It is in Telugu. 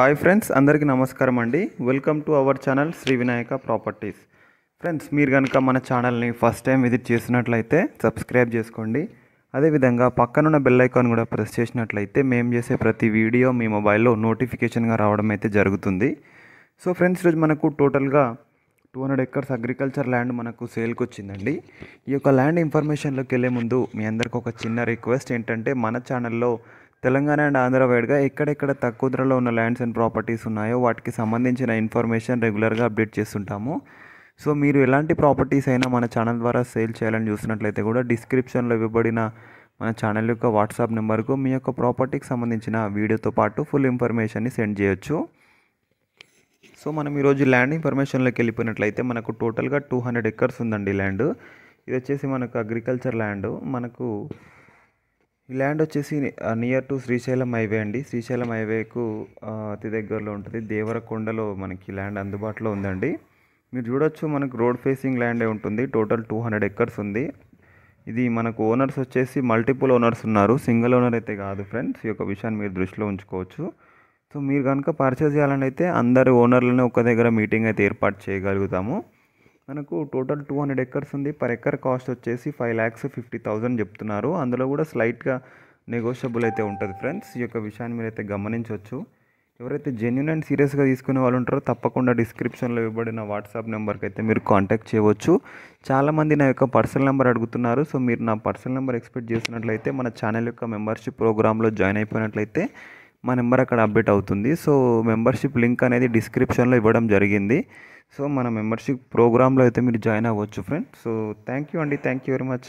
హాయ్ ఫ్రెండ్స్ అందరికీ నమస్కారం అండి welcome to our channel Sri Vinayaka properties friends మీరు కనుక మన ఛానల్ని ఫస్ట్ టైం విజిట్ చేసినట్లయితే సబ్స్క్రైబ్ చేసుకోండి అదేవిధంగా పక్కనున్న బెల్ ఐకాన్ కూడా ప్రెస్ చేసినట్లయితే మేము చేసే ప్రతి వీడియో మీ మొబైల్లో నోటిఫికేషన్గా రావడం అయితే జరుగుతుంది సో ఫ్రెండ్స్ ఈరోజు మనకు టోటల్గా two hundred acres agriculture land మనకు సేల్కి వచ్చిందండి ఈ యొక్క ల్యాండ్ ఇన్ఫర్మేషన్లోకి వెళ్ళే ముందు మీ అందరికీ ఒక చిన్న రిక్వెస్ట్ ఏంటంటే మన ఛానల్లో తెలంగాణ అండ్ ఆంధ్ర వైడ్గా ఎక్కడెక్కడ తక్కువ ధరలో ఉన్న ల్యాండ్స్ అండ్ ప్రాపర్టీస్ ఉన్నాయో వాటికి సంబంధించిన ఇన్ఫర్మేషన్ రెగ్యులర్గా అప్డేట్ చేస్తుంటాము సో మీరు ఎలాంటి ప్రాపర్టీస్ అయినా మన ఛానల్ ద్వారా సేల్ చేయాలని చూసినట్లయితే కూడా డిస్క్రిప్షన్లో ఇవ్వబడిన మన ఛానల్ యొక్క వాట్సాప్ నెంబర్కు మీ యొక్క ప్రాపర్టీకి సంబంధించిన వీడియోతో పాటు ఫుల్ ఇన్ఫర్మేషన్ని సెండ్ చేయొచ్చు సో మనం ఈరోజు ల్యాండ్ ఇన్ఫర్మేషన్లోకి వెళ్ళిపోయినట్లయితే మనకు టోటల్గా టూ హండ్రెడ్ ఎకర్స్ ఉందండి ల్యాండ్ ఇది వచ్చేసి మనకు అగ్రికల్చర్ ల్యాండ్ మనకు ఈ ల్యాండ్ వచ్చేసి నియర్ టు శ్రీశైలం హైవే అండి శ్రీశైలం హైవేకు అతి దగ్గరలో ఉంటుంది దేవరకొండలో మనకి ల్యాండ్ అందుబాటులో ఉందండి మీరు చూడొచ్చు మనకు రోడ్ ఫేసింగ్ ల్యాండే ఉంటుంది టోటల్ టూ హండ్రెడ్ ఎకర్స్ ఉంది ఇది మనకు ఓనర్స్ వచ్చేసి మల్టిపుల్ ఓనర్స్ ఉన్నారు సింగిల్ ఓనర్ అయితే కాదు ఫ్రెండ్స్ ఈ యొక్క విషయాన్ని మీరు దృష్టిలో ఉంచుకోవచ్చు సో మీరు కనుక పర్చేస్ చేయాలని అయితే అందరు ఓనర్లను ఒక దగ్గర మీటింగ్ అయితే ఏర్పాటు చేయగలుగుతాము మనకు టోటల్ టూ హండ్రెడ్ ఎకర్స్ ఉంది పర్ ఎకర్ కాస్ట్ వచ్చేసి ఫైవ్ ల్యాక్స్ ఫిఫ్టీ థౌజండ్ చెప్తున్నారు అందులో కూడా స్లైట్గా నెగోషియబుల్ అయితే ఉంటుంది ఫ్రెండ్స్ ఈ యొక్క విషయాన్ని మీరైతే గమనించవచ్చు ఎవరైతే జెన్యున్ అండ్ సీరియస్గా తీసుకునే వాళ్ళు ఉంటారో తప్పకుండా డిస్క్రిప్షన్లో ఇవ్వబడిన వాట్సాప్ నెంబర్కి అయితే మీరు కాంటాక్ట్ చేయవచ్చు చాలామంది నా యొక్క పర్సనల్ నెంబర్ అడుగుతున్నారు సో మీరు నా పర్సనల్ నెంబర్ ఎక్స్పెక్ట్ చేసినట్లయితే మన ఛానల్ యొక్క మెంబర్షిప్ ప్రోగ్రాంలో జాయిన్ అయిపోయినట్లయితే మా నెంబర్ అక్కడ అప్డేట్ అవుతుంది సో మెంబర్షిప్ లింక్ అనేది డిస్క్రిప్షన్లో ఇవ్వడం జరిగింది సో మన మెంబర్షిప్ ప్రోగ్రాంలో అయితే మీరు జాయిన్ అవ్వచ్చు ఫ్రెండ్ సో థ్యాంక్ యూ అండి థ్యాంక్ యూ వెరీ మచ్